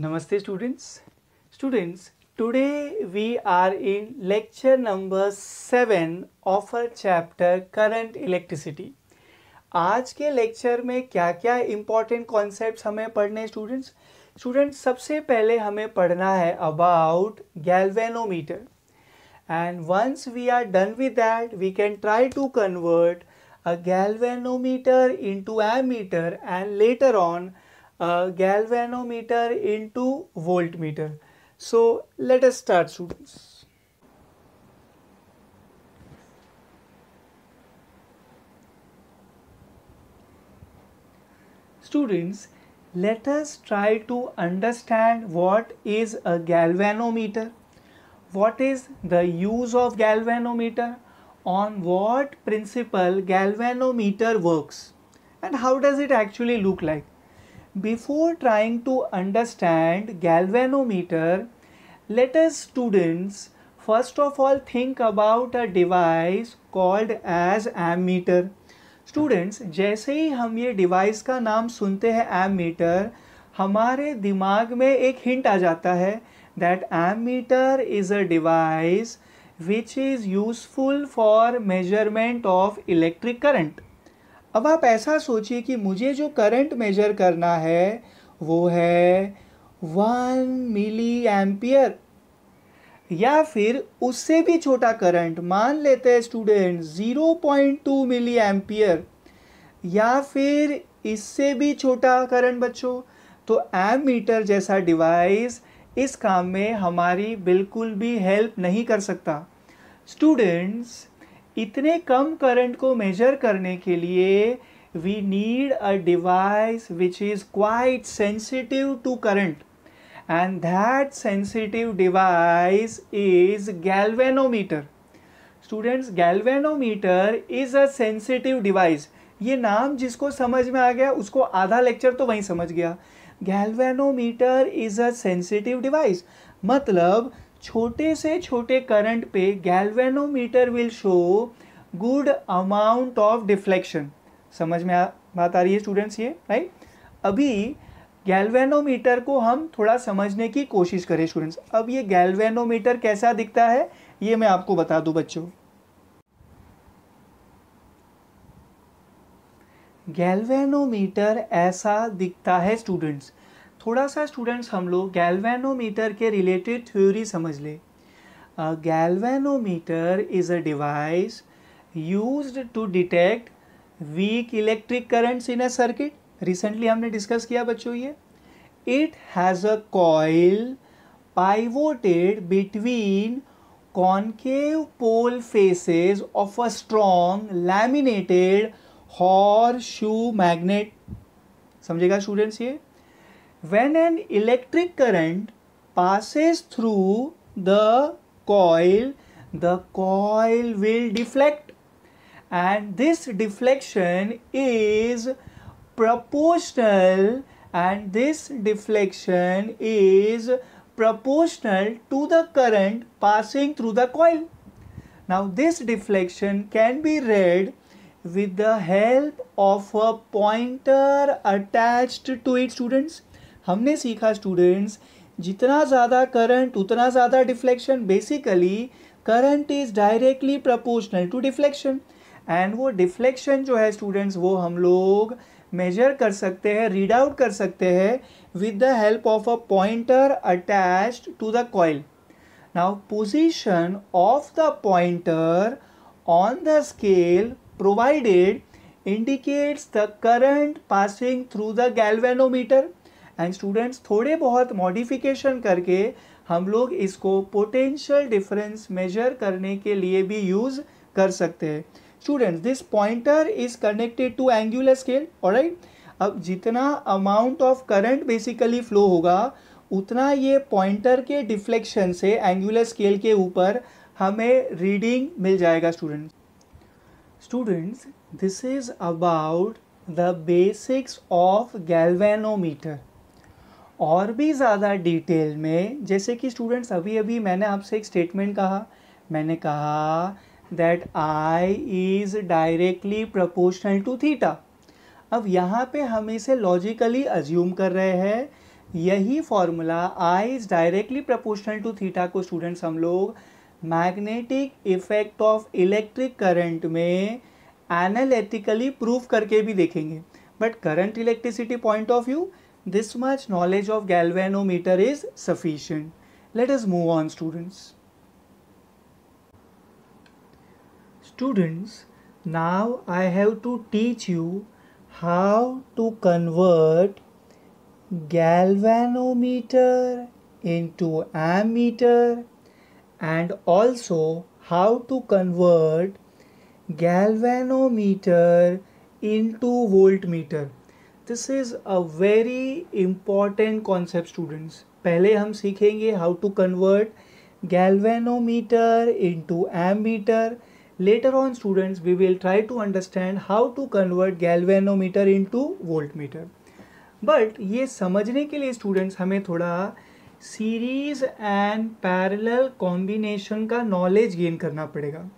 नमस्ते students students today we are in lecture number seven of a chapter current electricity आज के lecture में क्या क्या इंपॉर्टेंट कॉन्सेप्ट हमें पढ़ने स्टूडेंट्स स्टूडेंट्स सबसे पहले हमें पढ़ना है about galvanometer and once we are done with that we can try to convert a galvanometer ammeter and later on uh, galvanometer into voltmeter. So let us start students. Students, let us try to understand what is a galvanometer, what is the use of galvanometer, on what principle galvanometer works and how does it actually look like. Before trying to understand galvanometer, let us students first of all think about a device called as ammeter. Students, जैसे ही हम ये device का नाम सुनते हैं ammeter, हमारे दिमाग में एक हिंट आ जाता है that ammeter is a device which is useful for measurement of electric current. अब आप ऐसा सोचिए कि मुझे जो करंट मेजर करना है वो है वन मिली एम्पियर या फिर उससे भी छोटा करंट मान लेते हैं student zero point two milliampere या फिर इससे भी छोटा करंट बच्चों तो एम मीटर जैसा डिवाइस इस काम में हमारी बिल्कुल भी हेल्प नहीं कर सकता स्टूडेंट्स इतने कम करंट को मेजर करने के लिए we need a device which is quite sensitive to current and that sensitive device is galvanometer students galvanometer is a sensitive device ये नाम जिसको समझ में आ गया उसको आधा लेक्चर तो वहीं समझ गया galvanometer is a sensitive device मतलब छोटे से छोटे करंट पे galvanometer will show good amount of deflection समझ में आ, बात आ रही है स्टूडेंट्स ये राइट अभी गैल्वेनोमीटर को हम थोड़ा समझने की कोशिश करें स्टूडेंट्स अब ये गैल्वेनोमीटर कैसा दिखता है ये मैं आपको बता दूं बच्चों गैल्वेनोमीटर ऐसा दिखता है स्टूडेंट्स थोड़ा सा स्टूडेंट्स हम लोग गैल्वेनोमीटर के रिलेटेड थ्योरी समझ ले galvanometer is a device use to detect weak electric currents in a circuit recently हमने डिस्कस किया बच्चों ये it has a coil pivoted between concave pole faces of a strong laminated horseshoe magnet समझेगा students ये when an electric current passes through the coil the coil will deflect and this deflection is proportional and this deflection is proportional to the current passing through the coil. Now this deflection can be read with the help of a pointer attached to it students. हमने सीखा students जितना ज़्यादा current उतना ज़्यादा deflection basically current is directly proportional to deflection and वो deflection जो है students वो हम लोग मेजर कर सकते हैं रीड आउट कर सकते हैं with the help of a pointer attached to the coil now position of the pointer on the scale provided indicates the current passing through the galvanometer and students थोड़े बहुत modification करके हम लोग इसको potential difference measure करने के लिए भी यूज़ कर सकते हैं students this pointer is connected to angular scale और अब जितना amount of current basically flow होगा उतना ये पॉइंटर के डिफ्लेक्शन से एंगुलर स्केल के ऊपर हमें रीडिंग मिल जाएगा students students this is about the basics of galvanometer और भी ज़्यादा डिटेल में जैसे कि स्टूडेंट्स अभी अभी मैंने आपसे एक स्टेटमेंट कहा मैंने कहा that I is directly proportional to theta अब यहाँ पे हम इसे लॉजिकली अज्यूम कर रहे हैं यही formula I is directly proportional to theta को स्टूडेंट्स हम लोग magnetic effect of electric current में एनालिटिकली प्रूव करके भी देखेंगे but current electricity point of view This much knowledge of galvanometer is sufficient. Let us move on students. Students, now I have to teach you how to convert galvanometer into ammeter and also how to convert galvanometer into voltmeter this is a very important concept students पहले हम सीखेंगे how to convert galvanometer meter later on students we will try to understand how to convert convert into voltmeter but ये समझने के लिए students हमें थोड़ा series and parallel combination का नॉलेज गेन करना पड़ेगा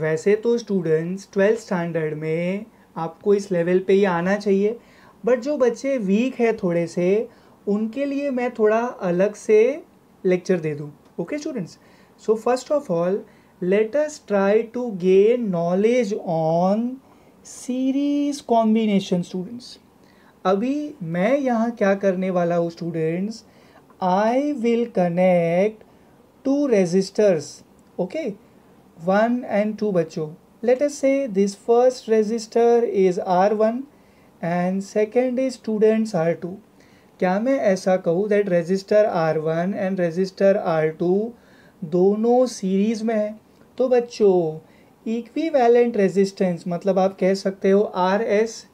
वैसे तो स्टूडेंट्स ट्वेल्थ स्टैंडर्ड में आपको इस लेवल पे ही आना चाहिए बट जो बच्चे वीक है थोड़े से उनके लिए मैं थोड़ा अलग से लेक्चर दे दूँ okay students so first of all let us try to gain knowledge on series combination students अभी मैं यहाँ क्या करने वाला हूँ students I will connect two resistors okay one and two बच्चों let us say this first resistor is R one and second is students R two क्या मैं ऐसा कहूँ that resistor R one and resistor R two दोनों series में है तो बच्चों इक्वी वैलेंट रेजिस्टेंस मतलब आप कह सकते हो आर एस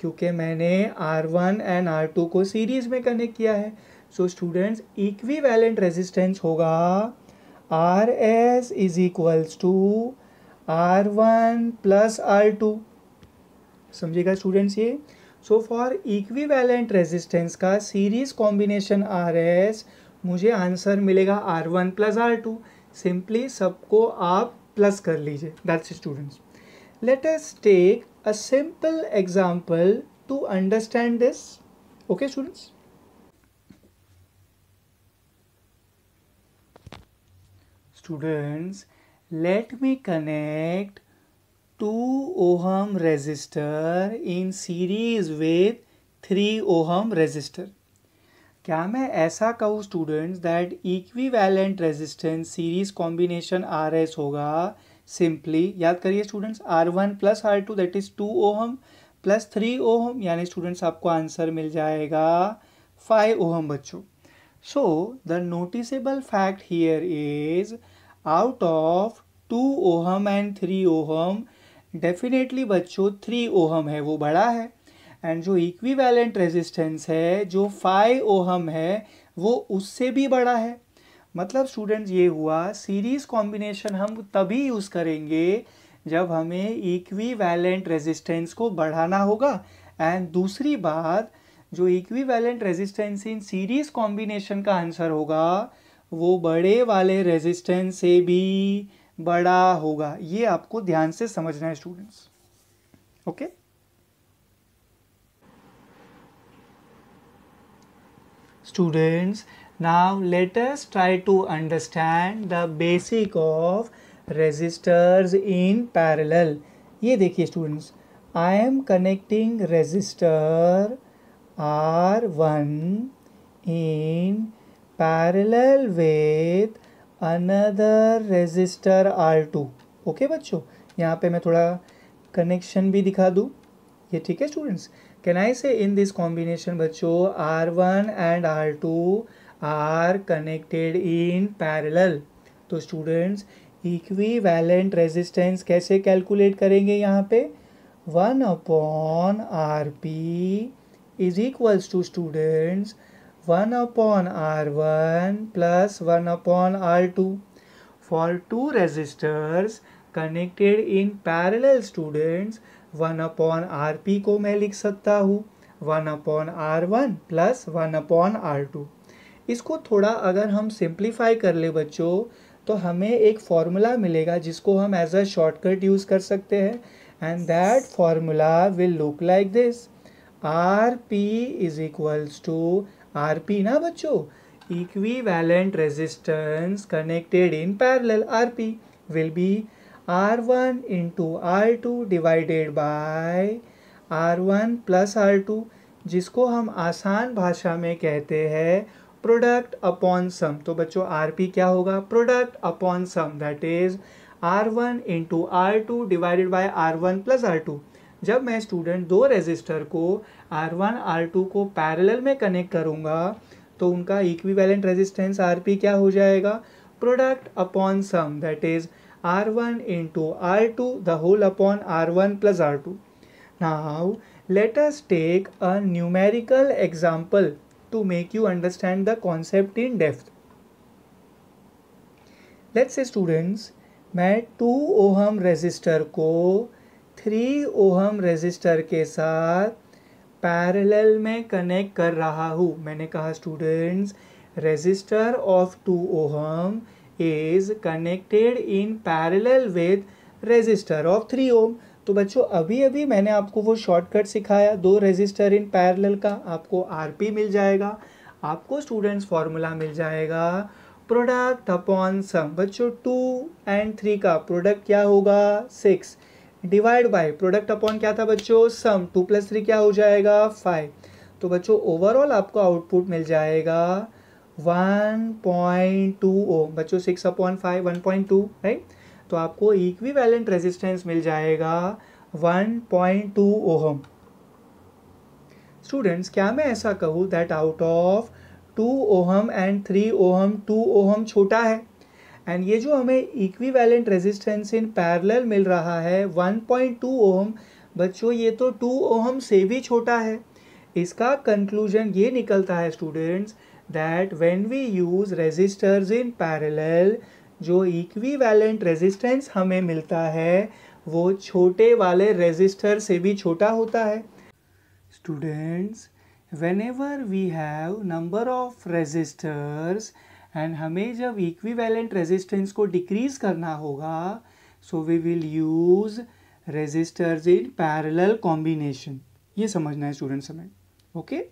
क्योंकि मैंने R one and R two को सीरीज़ में कनेक्ट किया है so students equivalent resistance होगा R S is equals to R one plus R two समझेगा स्टूडेंट्स ये so for equivalent resistance का सीरीज कॉम्बिनेशन आर एस मुझे answer मिलेगा R one plus R two simply सबको आप plus कर लीजिए that's students let's take a simple example to understand this okay students students let me connect two ohm resistor in series with three ohm resistor क्या मैं ऐसा कहूँ students that equivalent resistance series combination R S होगा simply याद करिए students R one plus R two that is two ohm plus three ohm यानी students आपको answer मिल जाएगा फाइव ओहम बच्चों so the noticeable fact here is out of two ohm and three ohm definitely बच्चों three ohm है वो बड़ा है एंड जो इक्विवेलेंट रेजिस्टेंस है जो फाइव ओहम है वो उससे भी बड़ा है मतलब स्टूडेंट्स ये हुआ सीरीज कॉम्बिनेशन हम तभी यूज़ करेंगे जब हमें इक्विवेलेंट रेजिस्टेंस को बढ़ाना होगा एंड दूसरी बात जो equivalent resistance in series combination का आंसर होगा वो बड़े वाले रेजिस्टेंस से भी बड़ा होगा ये आपको ध्यान से समझना है students okay students now let's try to understand the basic of resistors in parallel ये देखिए students I am connecting resistor R one in parallel with another resistor R two okay बच्चों यहाँ पे मैं थोड़ा कनेक्शन भी दिखा दूँ ये ठीक है students can I say in this combination बच्चों R one and R two are connected in parallel तो स्टूडेंट्स इक्वी वैलेंट रेजिस्टेंस कैसे कैलकुलेट करेंगे यहाँ पे one upon R P is equals to students one upon R one plus one upon R two for two resistors connected in parallel students one upon R P को मैं लिख सकता हूँ one upon R one plus one upon R two इसको थोड़ा अगर हम simplify कर ले बच्चों तो हमें एक फार्मूला मिलेगा जिसको हम एज अ शॉर्टकट यूज़ कर सकते हैं and that formula will look like this R P is equals to R P ना बच्चों equivalent resistance connected in R RP will R two divided by R one plus R two जिसको हम आसान भाषा में कहते हैं प्रोडक्ट अपॉन सम तो बच्चों आर पी क्या होगा product upon sum that is R one into R two divided by R one plus R two जब मैं स्टूडेंट दो रेजिस्टर को आर वन आर टू को पैरेलल में कनेक्ट करूँगा तो उनका इक्विवेलेंट रेजिस्टेंस आर पी क्या हो जाएगा product upon sum that is R one into R two the whole upon R one plus R two now let us take a numerical example to make you understand the concept in depth let's say मैं two ohm resistor को three ohm resistor के साथ parallel में connect कर रहा हूँ मैंने कहा students resistor of two ohm is connected in parallel with resistor of three ohm तो बच्चों अभी अभी मैंने आपको वो शॉर्टकट सिखाया दो रेजिस्टर इन पैरेलल का आपको आरपी मिल जाएगा आपको स्टूडेंट्स फार्मूला मिल जाएगा प्रोडक्ट अपॉन सम बच्चों टू एंड थ्री का प्रोडक्ट क्या होगा six divide by product upon क्या था बच्चों सम टू प्लस थ्री क्या हो जाएगा फाइव तो बच्चों ओवरऑल आपको आउटपुट मिल जाएगा वन पॉइंट टू ओ बच्चों six upon five one point two right तो आपको इक्वी वैलेंट रेजिस्टेंस मिल जाएगा one point two ohm students क्या मैं ऐसा कहूँ that out of two ohm and three ohm two ohm छोटा है एंड ये जो हमें equivalent resistance in parallel मिल रहा है 1.2 ओम बच्चों ये तो 2 ओम से भी छोटा है इसका कंक्लूजन ये निकलता है students that when we use resistors in parallel जो इक्वी वैलेंट रेजिस्टेंस हमें मिलता है वो छोटे वाले रेजिस्टर से भी छोटा होता है students when we have number of resistors and हमें जब इक्वी वैलेंट रेजिस्टेंस को डिक्रीज करना होगा so we will use resistors in parallel combination ये समझना है स्टूडेंट्स हमें okay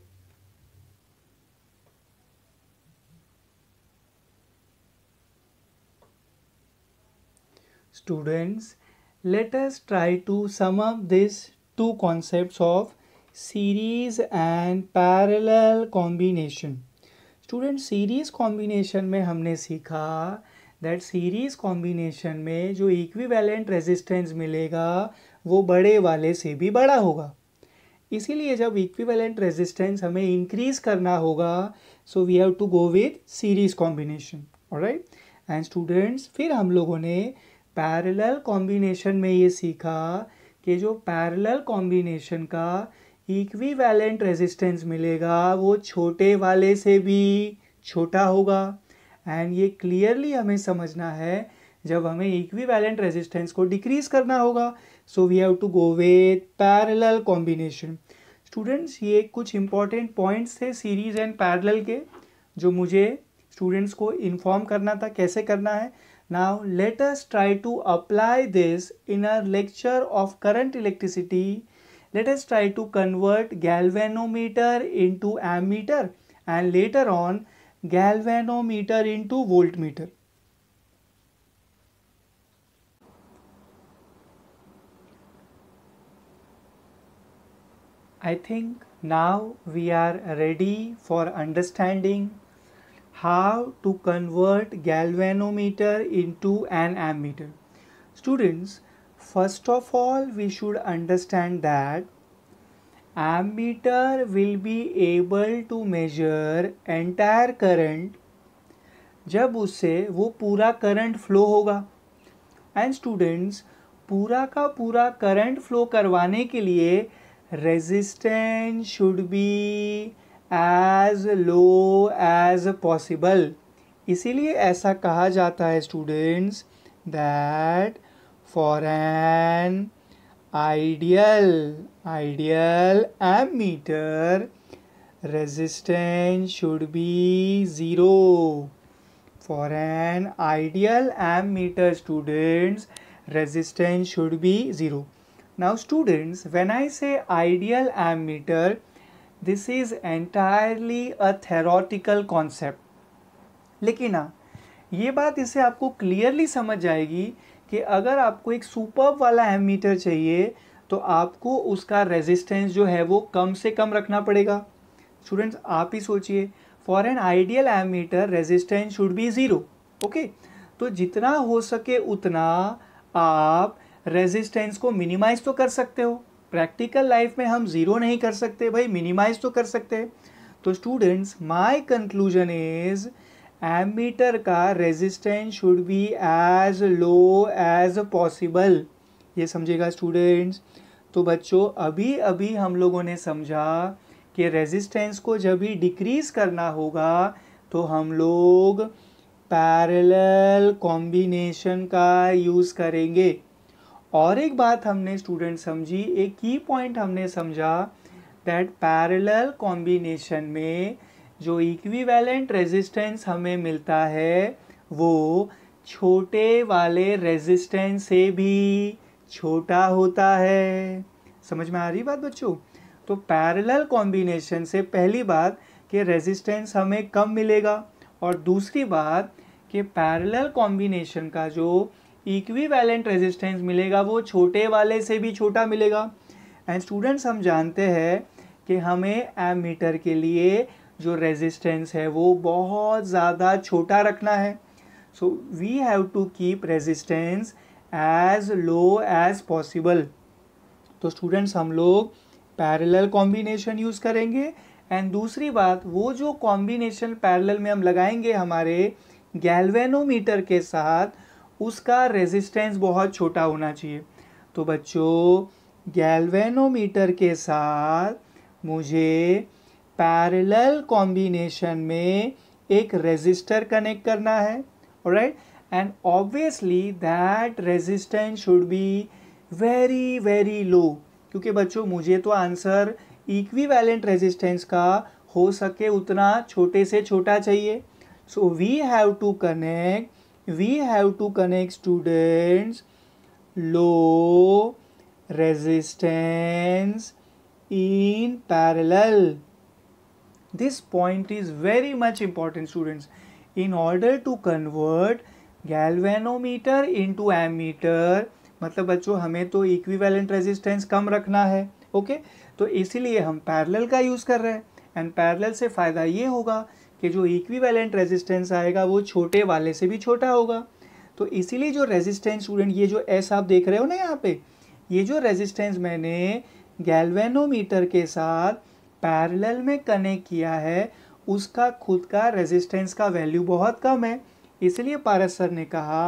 students let us try to sum up this two concepts of series and parallel combination student series combination में हमने सीखा दैट सीरीज़ कॉम्बिनेशन में जो equivalent resistance मिलेगा वो बड़े वाले से भी बड़ा होगा इसीलिए जब इक्विवेलेंट रेजिस्टेंस हमें इंक्रीज करना होगा so we have to go with series combination right and students फिर हम लोगों ने पैरेलल कॉम्बिनेशन में ये सीखा कि जो पैरेलल कॉम्बिनेशन का इक्विवेलेंट रेजिस्टेंस मिलेगा वो छोटे वाले से भी छोटा होगा एंड ये क्लियरली हमें समझना है जब हमें इक्विवेलेंट रेजिस्टेंस को डिक्रीज करना होगा so we have to go with parallel combination students ये कुछ इंपॉर्टेंट पॉइंट्स थे सीरीज एंड पैरेलल के जो मुझे स्टूडेंट्स को इन्फॉर्म करना था कैसे करना है now let us try to apply this in a lecture of current electricity Let us try to convert galvanometer into ammeter and later on galvanometer into voltmeter. I think now we are ready for understanding how to convert galvanometer into an ammeter. Students, First of all, we should understand that ammeter will be able to measure entire current जब उससे वो पूरा current flow होगा and students पूरा का पूरा current flow करवाने के लिए resistance should be as low as possible इसीलिए ऐसा कहा जाता है students that for an ideal ideal ammeter resistance should be zero for an ideal ammeter students resistance should be zero now students when I say ideal ammeter this is entirely a theoretical concept लेकिन हाँ ये बात इसे आपको clearly समझ जाएगी कि अगर आपको एक सुपर वाला मीटर चाहिए तो आपको उसका रेजिस्टेंस जो है वो कम से कम रखना पड़ेगा स्टूडेंट्स आप ही सोचिए for an ideal ammeter resistance should be zero okay तो जितना हो सके उतना आप रेजिस्टेंस को मिनिमाइज तो कर सकते हो प्रैक्टिकल लाइफ में हम ज़ीरो नहीं कर सकते भाई मिनिमाइज तो कर सकते हैं तो students my conclusion is ammeter का resistance should be as low as possible ये समझेगा स्टूडेंट्स तो बच्चों अभी अभी हम लोगों ने समझा कि रेजिस्टेंस को जब भी डिक्रीज करना होगा तो हम लोग पैरेलल कॉम्बिनेशन का यूज़ करेंगे और एक बात हमने स्टूडेंट समझी एक की पॉइंट हमने समझा दैट पैरेलल कॉम्बिनेशन में जो इक्विवेलेंट रेजिस्टेंस हमें मिलता है वो छोटे वाले रेजिस्टेंस से भी छोटा होता है समझ में आ रही बात बच्चों तो पैरेलल कॉम्बिनेशन से पहली बात कि रेजिस्टेंस हमें कम मिलेगा और दूसरी बात कि पैरेलल कॉम्बिनेशन का जो इक्विवेलेंट रेजिस्टेंस मिलेगा वो छोटे वाले से भी छोटा मिलेगा एंड स्टूडेंट्स हम जानते हैं कि हमें एमीटर के लिए जो रेजिस्टेंस है वो बहुत ज़्यादा छोटा रखना है so we have to keep resistance as low as possible तो स्टूडेंट्स हम लोग पैरेलल कॉम्बिनेशन यूज़ करेंगे एंड दूसरी बात वो जो कॉम्बिनेशन पैरेलल में हम लगाएंगे हमारे गैल्वेनोमीटर के साथ उसका रेजिस्टेंस बहुत छोटा होना चाहिए तो बच्चों गैल्वेनोमीटर के साथ मुझे पैरेलल कॉम्बिनेशन में एक रेजिस्टर कनेक्ट करना है right and obviously that resistance should be very very low क्योंकि बच्चों मुझे तो आंसर इक्विवेलेंट रेजिस्टेंस का हो सके उतना छोटे से छोटा चाहिए so we have to connect we have to connect students low resistance in parallel This point is very much important students. In order to convert galvanometer into ammeter मतलब बच्चों हमें तो इक्विवेलेंट रेजिस्टेंस कम रखना है ओके तो इसीलिए हम parallel का यूज़ कर रहे हैं एंड पैरेलल से फ़ायदा ये होगा कि जो इक्विवेलेंट रेजिस्टेंस आएगा वो छोटे वाले से भी छोटा होगा तो इसीलिए जो रेजिस्टेंस स्टूडेंट ये जो एस आप देख रहे हो ना यहाँ पे ये जो रेजिस्टेंस मैंने गैलवेनोमीटर के साथ पैरेलल में कनेक्ट किया है उसका खुद का रेजिस्टेंस का वैल्यू बहुत कम है इसलिए पारस सर ने कहा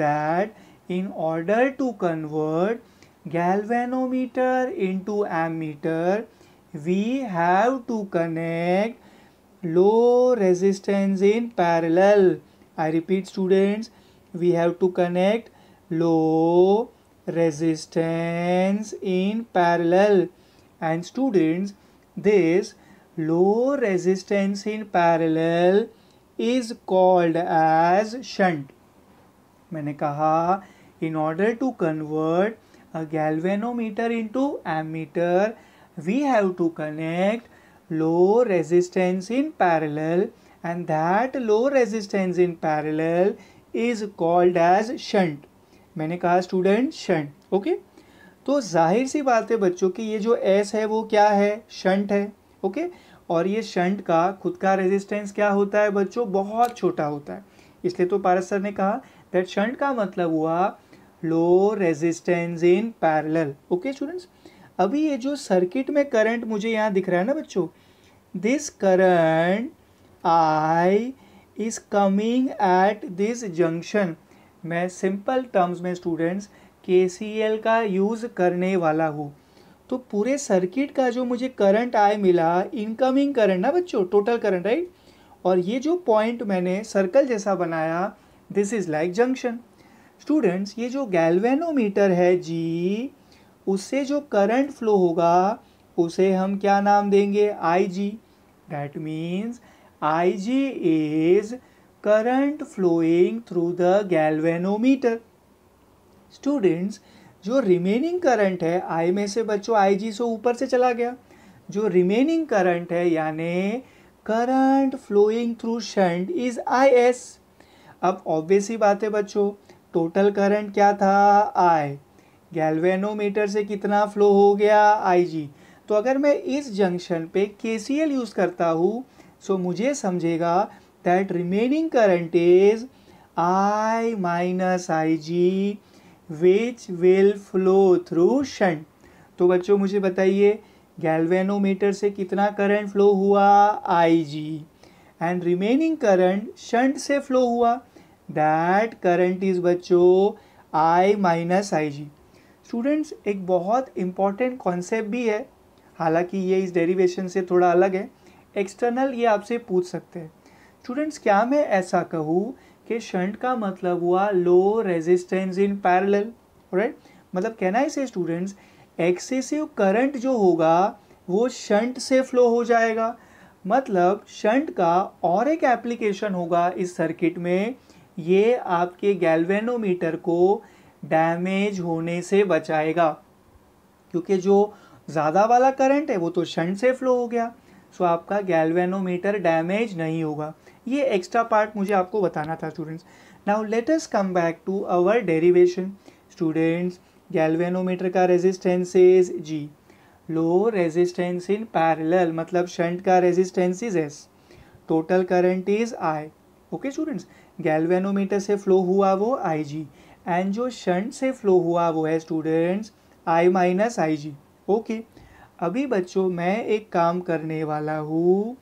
that in order to convert galvanometer into ammeter we have to connect low resistance in parallel I repeat students we have to connect low resistance in parallel and students This low resistance in parallel is called as shunt. मैंने कहा in order to convert a galvanometer into ammeter, we have to connect low resistance in parallel and that low resistance in parallel is called as shunt. मैंने कहा student shunt. Okay. तो जाहिर सी बात है बच्चों की ये जो एस है वो क्या है शंट है ओके और ये शंट का खुद का रेजिस्टेंस क्या होता है बच्चों बहुत छोटा होता है इसलिए तो पारस सर ने कहा दैट शंट का मतलब हुआ low resistance in parallel okay students अभी ये जो सर्किट में करंट मुझे यहाँ दिख रहा है ना बच्चों this current I is coming at this junction मैं सिंपल टर्म्स में स्टूडेंट्स के का यूज़ करने वाला हूँ तो पूरे सर्किट का जो मुझे करंट आय मिला इनकमिंग करंट ना बच्चों टोटल करंट राइट और ये जो पॉइंट मैंने सर्कल जैसा बनाया this is like junction students ये जो गैल्वेनोमीटर है जी उससे जो करंट फ्लो होगा उसे हम क्या नाम देंगे I G that means I G is current flowing through the galvanometer students जो रिमेनिंग करंट है आई में से बच्चों आई जी सो ऊपर से चला गया जो रिमेनिंग करंट है यानी current flowing through shunt is I S अब ऑब्वियस ही बात है बच्चों टोटल करंट क्या था आई गैल्वेनोमीटर से कितना फ्लो हो गया आई जी तो अगर मैं इस जंक्शन पे के सी एल यूज़ करता हूँ सो मुझे समझेगा that remaining current is I minus I G which will flow through shunt तो बच्चों मुझे बताइए गैल्वेनोमीटर से कितना करंट फ्लो हुआ I G and remaining current shunt से फ्लो हुआ दैट करंट इज़ बच्चों I minus I G students एक बहुत इम्पॉर्टेंट कॉन्सेप्ट भी है हालांकि ये इस डेरिवेशन से थोड़ा अलग है एक्सटर्नल ये आपसे पूछ सकते हैं स्टूडेंट्स क्या मैं ऐसा कहूँ कि शंट का मतलब हुआ low resistance in parallel right मतलब कहना है इसे स्टूडेंट्स एक्सेसिव करंट जो होगा वो शंट से फ्लो हो जाएगा मतलब शंट का और एक एप्लीकेशन होगा इस सर्किट में ये आपके गैल्वेनोमीटर को डैमेज होने से बचाएगा क्योंकि जो ज़्यादा वाला करंट है वो तो शंट से फ्लो हो गया सो आपका गैल्वेनोमीटर डैमेज नहीं होगा ये एक्स्ट्रा पार्ट मुझे आपको बताना था students now let us come back to our derivation students galvanometer का resistance is G low resistance in parallel मतलब शंट का resistance is S total current is I okay students galvanometer से flow हुआ वो आई जी एंड जो shunt से flow हुआ वो है students I minus I G okay अभी बच्चों मैं एक काम करने वाला हूँ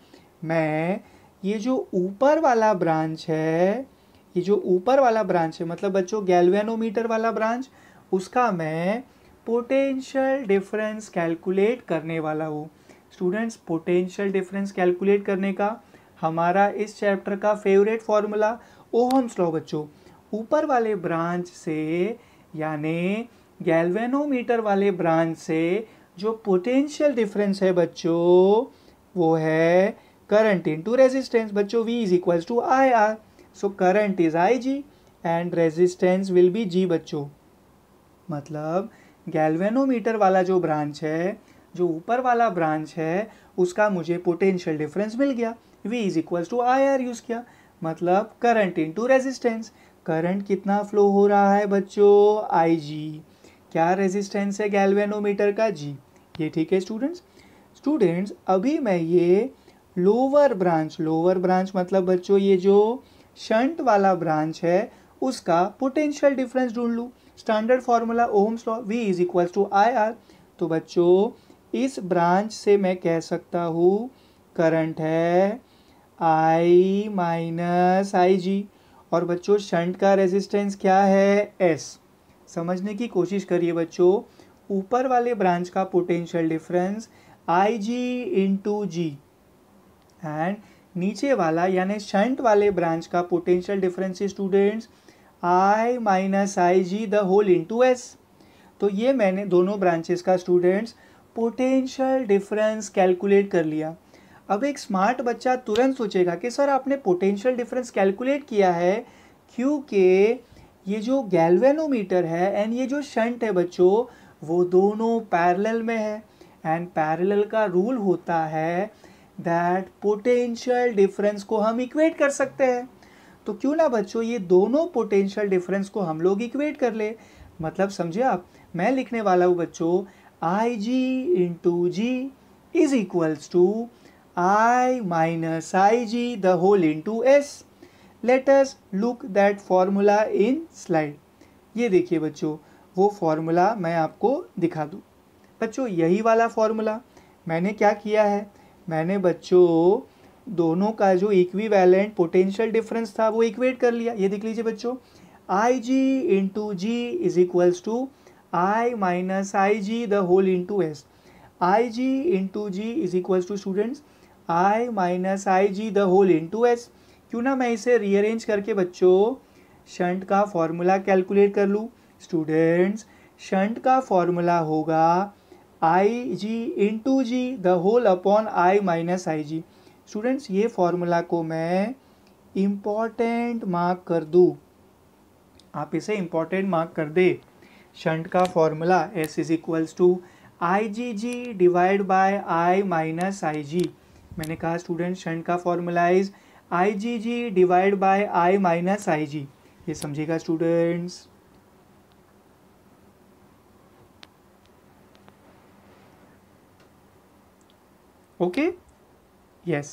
मैं ये जो ऊपर वाला ब्रांच है ये जो ऊपर वाला ब्रांच है मतलब बच्चों गैल्वेनोमीटर वाला ब्रांच उसका मैं पोटेंशियल डिफरेंस कैलकुलेट करने वाला हूँ स्टूडेंट्स पोटेंशियल डिफरेंस कैलकुलेट करने का हमारा इस चैप्टर का फेवरेट फॉर्मूला ओहम्स लॉ बच्चों ऊपर वाले ब्रांच से यानि गैल्वेनोमीटर वाले ब्रांच से जो पोटेंशियल डिफरेंस है बच्चों वो है current into रेजिस्टेंस बच्चों equal to I R so current is I G and resistance will be G बच्चों मतलब गैल्वेनोमीटर वाला जो ब्रांच है जो ऊपर वाला ब्रांच है उसका मुझे पोटेंशियल डिफरेंस मिल गया V is equals to I R use किया मतलब करंट टू रेजिस्टेंस करंट कितना फ्लो हो रहा है बच्चों आई जी क्या रेजिस्टेंस है गैल्वेनोमीटर का जी ये ठीक है स्टूडेंट्स स्टूडेंट्स अभी मैं ये लोअर ब्रांच लोअर ब्रांच मतलब बच्चों ये जो शंट वाला ब्रांच है उसका पोटेंशियल डिफरेंस ढूंढ लूँ standard formula Ohm's law V is equal to I R तो बच्चों इस ब्रांच से मैं कह सकता हूँ करंट है आई माइनस आई जी और बच्चों शंट का रेजिस्टेंस क्या है एस समझने की कोशिश करिए बच्चों ऊपर वाले ब्रांच का potential difference I G into G and नीचे वाला यानी शंट वाले ब्रांच का potential difference students I minus I G the whole into S एस तो ये मैंने दोनों ब्रांचेस का स्टूडेंट्स पोटेंशियल डिफरेंस कैलकुलेट कर लिया अब एक स्मार्ट बच्चा तुरंत सोचेगा कि सर आपने पोटेंशियल डिफरेंस कैलकुलेट किया है क्योंकि ये जो गैल्वेनोमीटर है एंड ये जो शंट है बच्चों वो दोनों पैरेलल में है एंड पैरेलल का रूल होता है दैट पोटेंशियल डिफरेंस को हम इक्वेट कर सकते हैं तो क्यों ना बच्चों ये दोनों पोटेंशियल डिफरेंस को हम लोग इक्वेट कर ले मतलब समझे आप मैं लिखने वाला हूँ बच्चों I G into G is equals to I minus I G the whole into S let us look that formula in slide ये देखिए बच्चों वो फॉर्मूला मैं आपको दिखा दूँ बच्चों यही वाला फॉर्मूला मैंने क्या किया है मैंने बच्चों दोनों का जो इक्वी वैलेंट पोटेंशियल डिफरेंस था वो इक्वेट कर लिया ये देख लीजिए बच्चों I G into G is equals to I minus I G the whole into S I G into G is equals to students I minus I G the whole into S क्यों ना मैं इसे rearrange करके बच्चों shunt का formula calculate कर लूँ students shunt का फॉर्मूला होगा I G into G the whole upon I minus I G students ये फॉर्मूला को मैं इम्पॉर्टेंट मार्क कर दूँ आप इसे इम्पॉर्टेंट मार्क कर दे शंट का formula S is equals to I G G divide by I minus I G मैंने कहा स्टूडेंट शंट का formula is I G G divide by I minus I G ये समझेगा स्टूडेंट्स ओके यस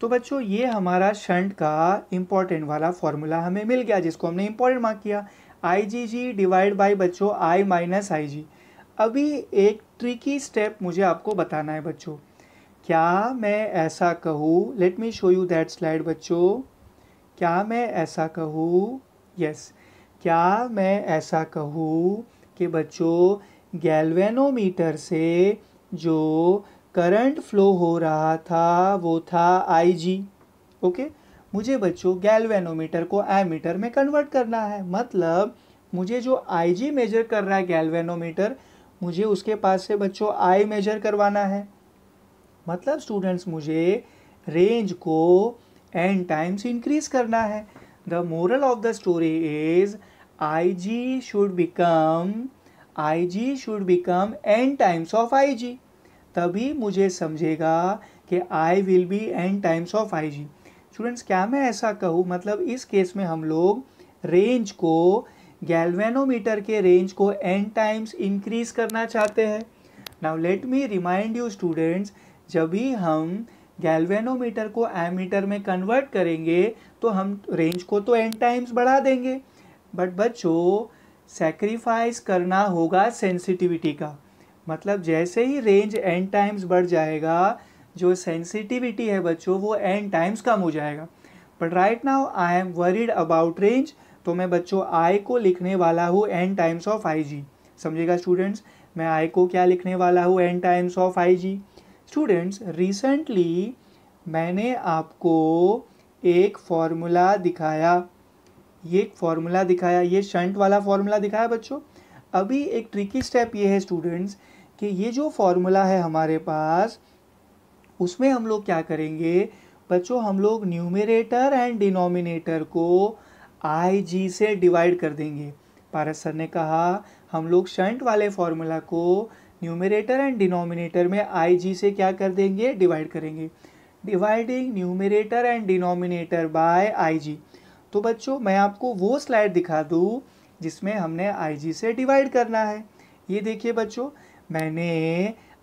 तो बच्चों ये हमारा शंट का इम्पॉर्टेंट वाला फॉर्मूला हमें मिल गया जिसको हमने इम्पॉर्टेंट मार्क किया आई जी जी डिवाइड बाई बच्चों आई माइनस आई जी अभी एक ट्रिकी स्टेप मुझे आपको बताना है बच्चों क्या मैं ऐसा कहूँ let me show you that slide बच्चों क्या मैं ऐसा कहूँ यस yes. क्या मैं ऐसा कहूँ कि बच्चों गैलवेनोमीटर से जो करंट फ्लो हो रहा था वो था आईजी ओके मुझे बच्चों गैल्वेनोमीटर को एमीटर में कन्वर्ट करना है मतलब मुझे जो आईजी मेजर कर रहा है गैल्वेनोमीटर मुझे उसके पास से बच्चों आई मेजर करवाना है मतलब स्टूडेंट्स मुझे रेंज को एन टाइम्स इंक्रीज करना है the moral of the story is I G should become I G should become N times of I G तभी मुझे समझेगा कि I will be N times of I G students क्या मैं ऐसा कहूँ मतलब इस केस में हम लोग रेंज को गैल्वेनोमीटर के रेंज को एन टाइम्स इंक्रीज करना चाहते हैं now let me remind you students जब भी हम गैल्वेनोमीटर को एमीटर में कन्वर्ट करेंगे तो हम रेंज को तो एन टाइम्स बढ़ा देंगे बट बच्चों सेक्रीफाइस करना होगा सेंसिटिविटी का मतलब जैसे ही रेंज एन टाइम्स बढ़ जाएगा जो सेंसिटिविटी है बच्चों वो एन टाइम्स कम हो जाएगा but right now I am worried about range तो मैं बच्चों आई को लिखने वाला हूँ N times of I G समझेगा स्टूडेंट्स मैं आई को क्या लिखने वाला हूँ N times of I G students recently मैंने आपको एक फॉर्मूला दिखाया ये एक फॉर्मूला दिखाया ये शंट वाला फॉर्मूला दिखाया बच्चों अभी एक ट्रिकी स्टेप ये है स्टूडेंट्स कि ये जो फॉर्मूला है हमारे पास उसमें हम लोग क्या करेंगे बच्चों हम लोग न्यूमिनेटर एंड डिनोमिनेटर को आई जी से डिवाइड कर देंगे पारस सर ने कहा हम लोग शंट वाले फॉर्मूला को न्यूमिनेटर एंड डिनोमिनेटर में आई जी से क्या कर देंगे डिवाइड करेंगे dividing numerator and denominator by I G तो बच्चों मैं आपको वो स्लाइड दिखा दूँ जिसमें हमने आई जी से डिवाइड करना है ये देखिए बच्चों मैंने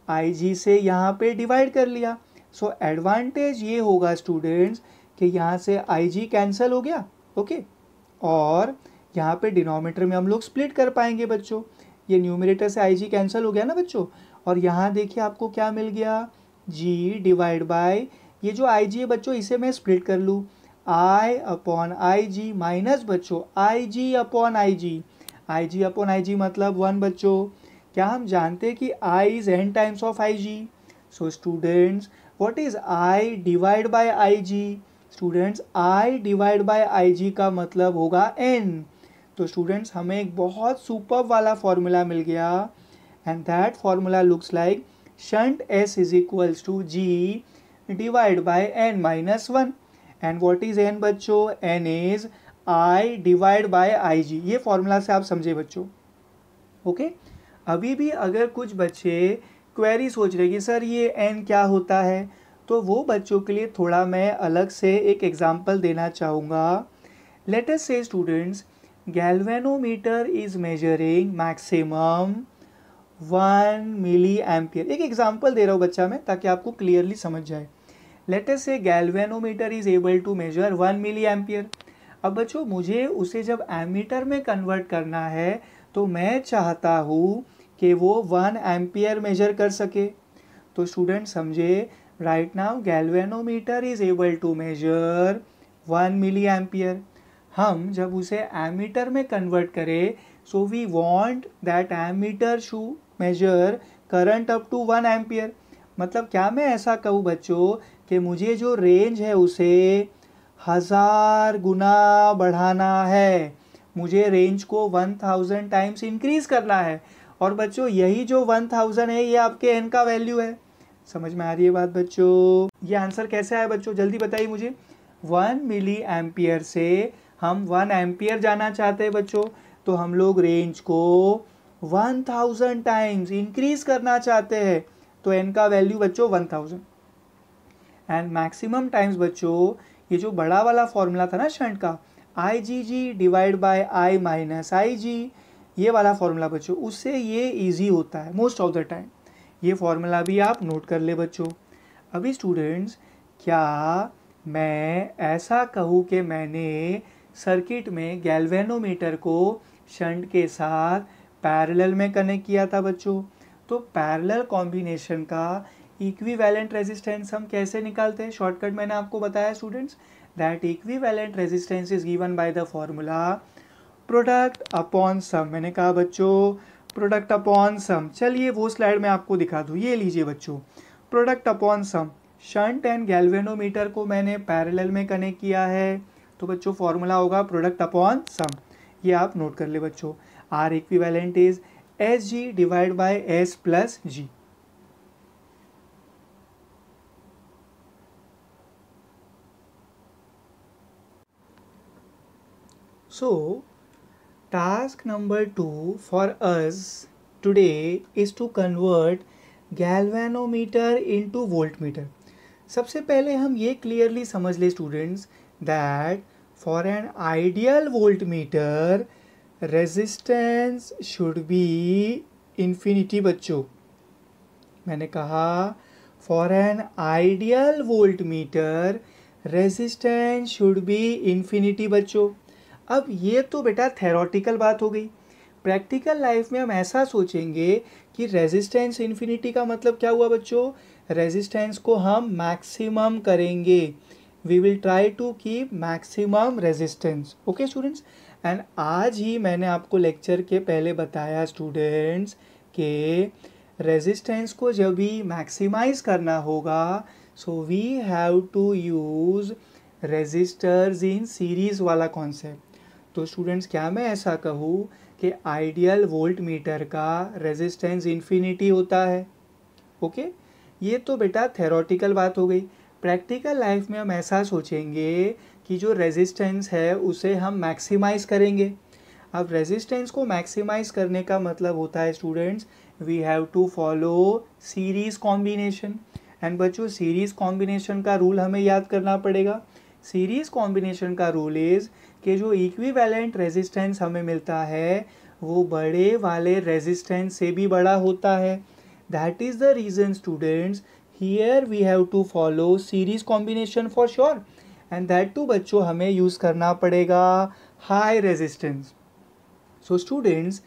आई जी से यहाँ पे डिवाइड कर लिया सो so, एडवांटेज ये होगा स्टूडेंट्स कि यहाँ से आई जी कैंसिल हो गया ओके okay? और यहाँ पे डिनोमीटर में हम लोग स्प्लिट कर पाएंगे बच्चों ये न्यूमिनेटर से आई जी कैंसिल हो गया ना बच्चों और यहाँ देखिए आपको क्या मिल गया जी डिवाइड बाय ये जो आई जी है बच्चों इसे मैं स्प्लिट कर लूँ आई अपॉन आई जी माइनस बच्चों I ji upon I ji I ji upon I जी मतलब वन बच्चों क्या हम जानते हैं कि I is N times of I G so students what is I divide by I G students I divide by I G का मतलब होगा एन तो स्टूडेंट्स हमें एक बहुत सुपर वाला फॉर्मूला मिल गया and that formula looks like shunt S is equals to G divide by N minus one and what is N बच्चों N is I divide by I G ये formula से आप समझे बच्चों ओके okay? अभी भी अगर कुछ बच्चे क्वेरी सोच रहे कि सर ये एन क्या होता है तो वो बच्चों के लिए थोड़ा मैं अलग से एक एग्ज़ाम्पल देना चाहूँगा लेटेस्ट से students galvanometer is measuring maximum one milliampere एक एग्जाम्पल दे रहा हूँ बच्चा मैं ताकि आपको क्लियरली समझ जाए लेटेस्ट से galvanometer is able to measure one milliampere अब बच्चों मुझे उसे जब एमीटर में कन्वर्ट करना है तो मैं चाहता हूँ कि वो वन एम्पियर मेजर कर सके तो स्टूडेंट समझे right now galvanometer is able to measure one milliampere हम जब उसे एमीटर में कन्वर्ट करें so we want that ammeter should measure current up to one ampere मतलब क्या मैं ऐसा कहूँ बच्चों कि मुझे जो रेंज है उसे हज़ार गुना बढ़ाना है मुझे रेंज को वन थाउजेंड टाइम्स इंक्रीज़ करना है और बच्चों यही जो वन थाउजेंड है ये आपके एन का वैल्यू है समझ में आ रही है बात बच्चों ये आंसर कैसे आया बच्चों जल्दी बताइए मुझे वन मिली एम्पियर से हम वन एम्पियर जाना चाहते हैं बच्चों तो हम लोग रेंज को वन थाउजेंड टाइम्स इंक्रीज करना चाहते हैं तो एन का वैल्यू बच्चों one thousand and maximum times बच्चों ये जो बड़ा वाला फॉर्मूला था ना शंट का I G G divide by I minus I G ये वाला फार्मूला बच्चों उससे ये ईजी होता है मोस्ट ऑफ द टाइम ये फार्मूला भी आप नोट कर ले बच्चों अभी स्टूडेंट्स क्या मैं ऐसा कहूँ कि मैंने सर्किट में गैल्वेनोमीटर को शंट के साथ पैरेलल में कनेक्ट किया था बच्चों तो पैरेलल कॉम्बिनेशन का इक्वी रेजिस्टेंस हम कैसे निकालते हैं शॉर्टकट मैंने आपको बताया students that equi resistance is given by the formula product upon sum मैंने कहा बच्चों प्रोडक्ट अपॉन सम चलिए वो स्लाइड में आपको दिखा दूँ ये लीजिए बच्चों product upon sum shunt and galvanometer को मैंने पैरेलल में कनेक्ट किया है तो बच्चों फॉर्मूला होगा प्रोडक्ट अपॉन सम ये आप नोट कर ले बच्चों R equivalent is S G divide by S plus G so Task number 2 for us today is to convert galvanometer into voltmeter. सबसे पहले हम ये clearly समझ ले students that for an ideal voltmeter resistance should be infinity बच्चों मैंने कहा for an ideal voltmeter resistance should be infinity बच्चों अब ये तो बेटा थेरोटिकल बात हो गई प्रैक्टिकल लाइफ में हम ऐसा सोचेंगे कि रेजिस्टेंस इन्फिनिटी का मतलब क्या हुआ बच्चों रेजिस्टेंस को हम मैक्सिमम करेंगे we will try to keep maximum resistance okay students and आज ही मैंने आपको लेक्चर के पहले बताया स्टूडेंट्स के रेजिस्टेंस को जब भी मैक्सिमाइज करना होगा so we have to use resistors in series वाला कॉन्सेप्ट तो स्टूडेंट्स क्या मैं ऐसा कहूँ कि आइडियल वोल्ट मीटर का रेजिस्टेंस इन्फिनिटी होता है ओके ये तो बेटा थेरोटिकल बात हो गई प्रैक्टिकल लाइफ में हम ऐसा सोचेंगे कि जो रेजिस्टेंस है उसे हम मैक्सिमाइज करेंगे अब रेजिस्टेंस को मैक्सिमाइज करने का मतलब होता है students we have to follow series combination and बच्चों सीरीज़ कॉम्बिनेशन का रूल हमें याद करना पड़ेगा सीरीज़ कॉम्बिनेशन का रूल इज़ कि जो इक्विवेलेंट रेजिस्टेंस हमें मिलता है वो बड़े वाले रेजिस्टेंस से भी बड़ा होता है that is the reason students here we have to follow series combination for sure and that too बच्चों हमें यूज़ करना पड़ेगा high resistance so students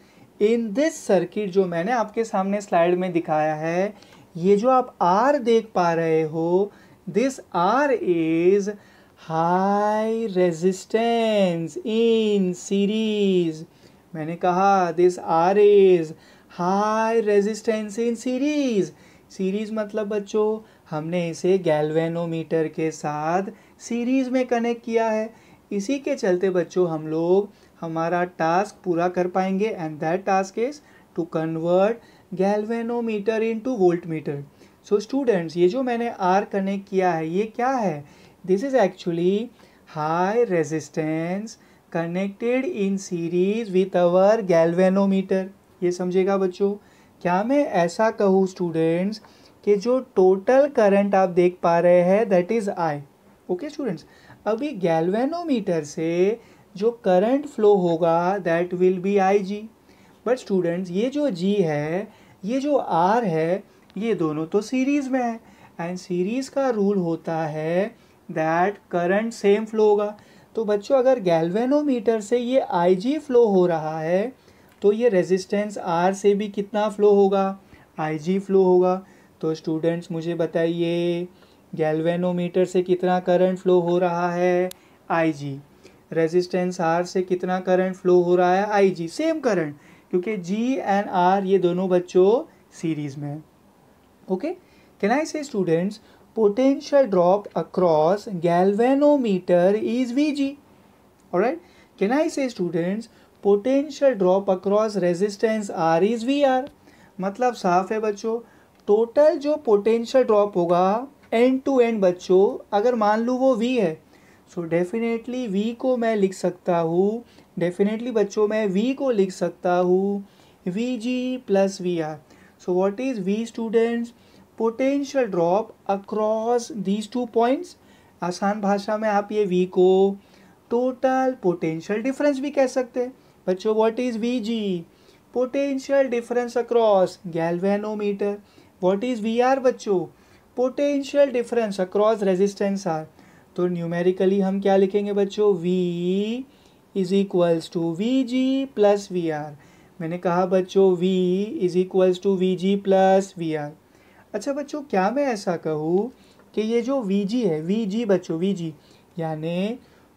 in this circuit जो मैंने आपके सामने स्लाइड में दिखाया है ये जो आप आर देख पा रहे हो this R is high resistance in series मैंने कहा this R is high resistance in series series मतलब बच्चों हमने इसे गैल्वेनोमीटर के साथ सीरीज में कनेक्ट किया है इसी के चलते बच्चों हम लोग हमारा टास्क पूरा कर पाएंगे and that task is to convert galvanometer into voltmeter so students ये जो मैंने आर कनेक्ट किया है ये क्या है this is actually high resistance connected in series with our galvanometer ये समझेगा बच्चों क्या मैं ऐसा कहूँ स्टूडेंट्स कि जो टोटल करंट आप देख पा रहे हैं that is I okay students अभी गैलवेनोमीटर से जो करंट फ्लो होगा that will be I G but students ये जो जी है ये जो आर है ये दोनों तो सीरीज़ में है एंड सीरीज़ का रूल होता है दैट करंट सेम फ्लो होगा तो बच्चों अगर गैल्वेनोमीटर से ये आईजी फ्लो हो रहा है तो ये रेजिस्टेंस आर से भी कितना फ्लो होगा आईजी फ्लो होगा तो स्टूडेंट्स मुझे बताइए गैल्वेनोमीटर से कितना करंट फ्लो हो रहा है आईजी रेजिस्टेंस आर से कितना करंट फ्लो हो रहा है आईजी सेम करंट क्योंकि जी एंड आर ये दोनों बच्चों सीरीज में okay can I say students potential drop across galvanometer is Vg. Can can I say students, potential drop across resistance R is Vr. मतलब साफ है बच्चों टोटल जो पोटेंशियल ड्रॉप होगा एंड टू एंड बच्चों अगर मान लूँ वो वी है सो डेफिनेटली वी को मैं लिख सकता हूँ डेफिनेटली बच्चों मैं वी को लिख सकता हूँ V G plus V R so what is V students potential drop across these two points आसान भाषा में आप ये वी को टोटल पोटेंशियल डिफरेंस भी कह सकते हैं बच्चों what is V G potential difference across galvanometer what is V R बच्चों potential difference across resistance R तो न्यूमेरिकली हम क्या लिखेंगे बच्चों V is equals to V G plus V R मैंने कहा बच्चों V is equals to V G plus V R अच्छा बच्चों क्या मैं ऐसा कहूँ कि ये जो वी जी है वी जी बच्चों वी जी यानी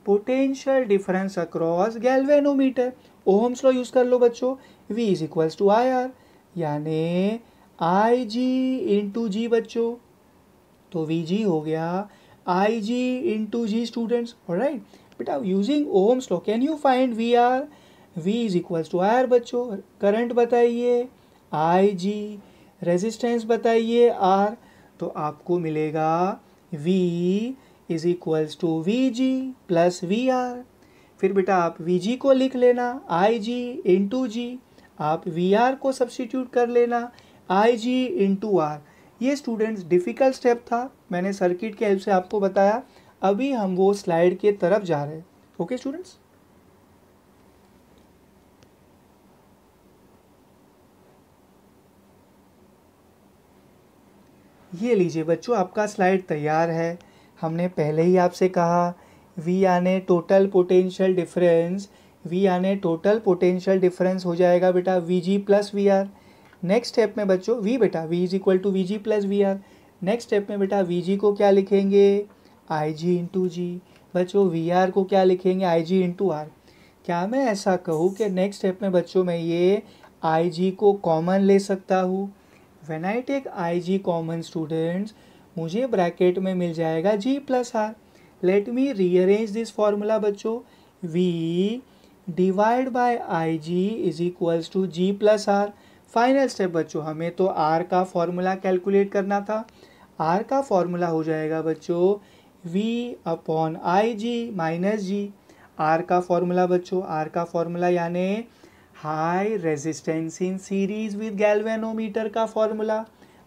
potential difference across galvanometer Ohm's law use कर लो बच्चों V is equals to I R यानी आई जी इंटू जी बच्चो तो वी जी हो गया I G into G students right बेटा using Ohm's law can you find V R V is equals to I R बच्चों current बताइए I G resistance बताइए R तो आपको मिलेगा V is equals to V G plus V R फिर बेटा आप वी जी को लिख लेना आई जी इंटू जी आप वी आर को सब्सटीट्यूट कर लेना आई जी इंटू आर ये स्टूडेंट्स डिफ़िकल्ट स्टेप था मैंने सर्किट के हेल्प से आपको बताया अभी हम वो स्लाइड के तरफ जा रहे हैं ओके स्टूडेंट्स ये लीजिए बच्चों आपका स्लाइड तैयार है हमने पहले ही आपसे कहा वी आने टोटल पोटेंशियल डिफरेंस वी आने टोटल पोटेंशियल डिफरेंस हो जाएगा बेटा V G plus V R next step में बच्चों वी बेटा V is equal to V G plus V R next step में बेटा वी जी को क्या लिखेंगे आई जी इंटू जी बच्चों वी आर को क्या लिखेंगे आई जी इंटू आर क्या मैं ऐसा कहूँ कि नेक्स्ट स्टेप में बच्चों मैं ये आई जी को कॉमन ले सकता हूँ when I take I G common students मुझे ब्रैकेट में मिल जाएगा G plus R let me rearrange this formula बच्चों V divide by I G is equals to G plus R final step बच्चों हमें तो आर का फॉर्मूला कैलकुलेट करना था आर का फॉर्मूला हो जाएगा बच्चों V upon I G minus G R का फॉर्मूला बच्चों आर का फॉर्मूला यानी high resistance in series with galvanometer का formula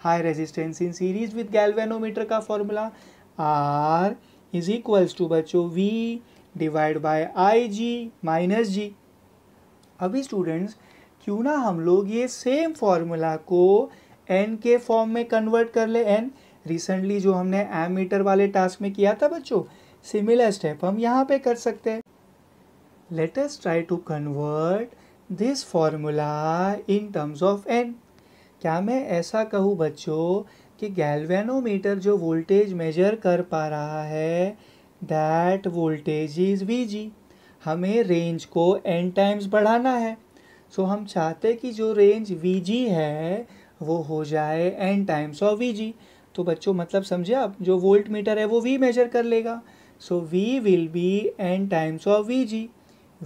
high resistance in series with galvanometer का formula R is equals to बच्चो V divide by I G minus G अभी students क्यों ना हम लोग ये सेम फॉर्मूला को एन के फॉर्म में कन्वर्ट कर ले एन रिसेंटली जो हमने एम मीटर वाले टास्क में किया था बच्चों सिमिलर स्टेप हम यहाँ पे कर सकते हैं let try to convert this formula in terms of N क्या मैं ऐसा कहूँ बच्चों कि गैल्वेनोमीटर जो वोल्टेज मेजर कर पा रहा है that voltage is V G हमें रेंज को एन टाइम्स बढ़ाना है सो so, हम चाहते कि जो रेंज वी जी है वो हो जाए N times of V G तो बच्चों मतलब समझे आप जो वोल्ट मीटर है वो वी मेजर कर लेगा so we will be N times of V G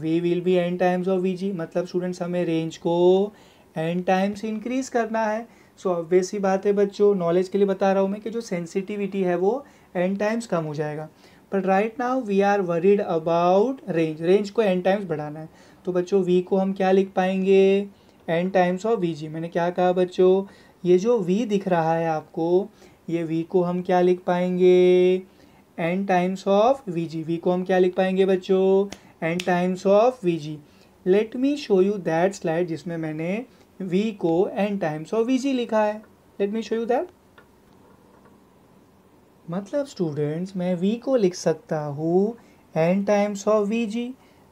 V will be N times of V G मतलब स्टूडेंट्स हमें रेंज को एन टाइम्स इंक्रीज करना है सो ऑब्वियस ही बात है बच्चों नॉलेज के लिए बता रहा हूँ मैं कि जो सेंसिटिविटी है वो एन टाइम्स कम हो जाएगा but right now we are worried about range range को एन टाइम्स बढ़ाना है तो बच्चों वी को हम क्या लिख पाएंगे N times of V G मैंने क्या कहा बच्चों ये जो वी दिख रहा है आपको ये वी को हम क्या लिख पाएंगे N times of V G V को हम क्या लिख पाएंगे बच्चों N times of V G let me show you that slide जिसमें मैंने वी को N times of V G लिखा है let me show you that मतलब स्टूडेंट्स मैं वी को लिख सकता हूँ N times of V G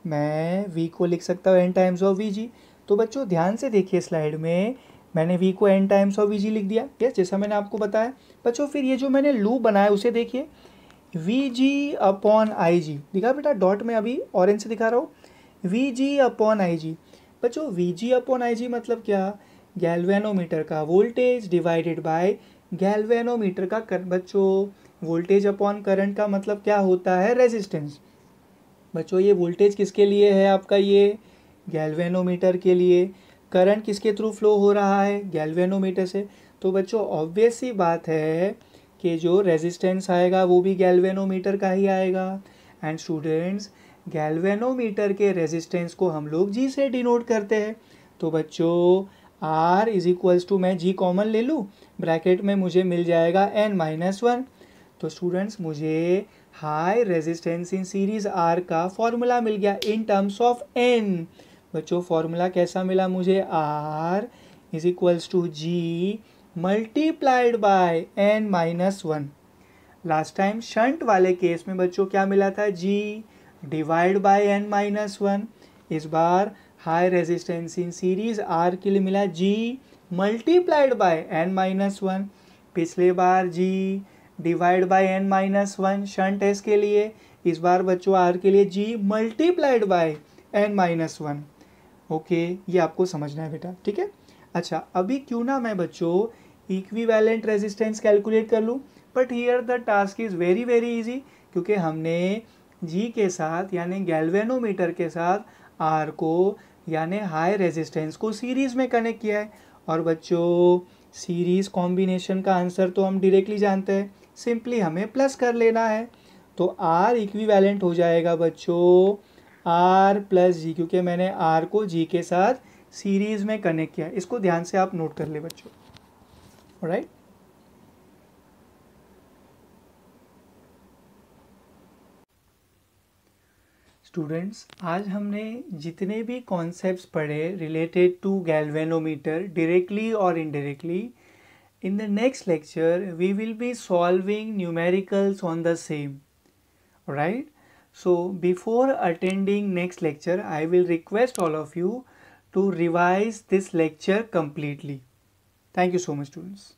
मैं वी को लिख सकता हूँ N times of V G तो बच्चों ध्यान से देखिए स्लाइड में मैंने वी को N times of V G लिख दिया यस जैसा मैंने आपको बताया बच्चों फिर ये जो मैंने लूप बनाया उसे देखिए वी जी अपॉन आई जी दिखा बेटा डॉट में अभी ऑरेंज से दिखा रहा हूँ वी जी अपॉन आई जी बच्चो वी जी अपॉन आई जी मतलब क्या गैल्वेनोमीटर का वोल्टेज डिवाइडेड बाय गैल्वेनोमीटर का कर बच्चों वोल्टेज अपॉन करंट का मतलब क्या होता है रेजिस्टेंस बच्चों ये वोल्टेज किसके लिए है आपका ये गैल्वेनोमीटर के लिए करंट किसके थ्रू फ्लो हो रहा है गैल्वेनोमीटर से तो बच्चों ऑब्वियस सी बात है के जो रेजिस्टेंस आएगा वो भी गैल्वेनोमीटर का ही आएगा एंड स्टूडेंट्स गैल्वेनोमीटर के रेजिस्टेंस को हम लोग जी से डिनोट करते हैं तो बच्चों आर इज इक्वल्स टू मैं जी कॉमन ले लूँ ब्रैकेट में मुझे मिल जाएगा एन माइनस वन तो स्टूडेंट्स मुझे high resistance in series R का फॉर्मूला मिल गया इन टर्म्स ऑफ एन बच्चों फॉर्मूला कैसा मिला मुझे R is equals to G multiplied by N minus one last time shunt वाले केस में बच्चों क्या मिला था G divide by N minus one इस बार high resistance in series R के लिए मिला G multiplied by N minus one पिछले बार G divide by N minus one shunt S के लिए इस बार बच्चों आर के लिए G multiplied by N minus one okay ये आपको समझना है बेटा ठीक है अच्छा अभी क्यों ना मैं बच्चों इक्विवेलेंट रेजिस्टेंस कैलकुलेट कर लूँ but here the task is very very easy क्योंकि हमने जी के साथ यानी गैल्वेनोमीटर के साथ आर को यानी हाई रेजिस्टेंस को सीरीज़ में कनेक्ट किया है और बच्चों सीरीज़ कॉम्बिनेशन का आंसर तो हम डायरेक्टली जानते हैं सिंपली हमें प्लस कर लेना है तो आर इक्विवेलेंट हो जाएगा बच्चों आर प्लस जी क्योंकि मैंने आर को जी के साथ सीरीज़ में कनेक्ट किया इसको ध्यान से आप नोट कर ले बच्चों right? स्टूडेंट्स आज हमने जितने भी कॉन्सेप्ट्स पढ़े रिलेटेड टू गैल्वेनोमीटर डायरेक्टली और indirectly in the next lecture we will be solving numericals on the same right so before attending next lecture I will request all of you to revise this lecture completely Thank you so much students.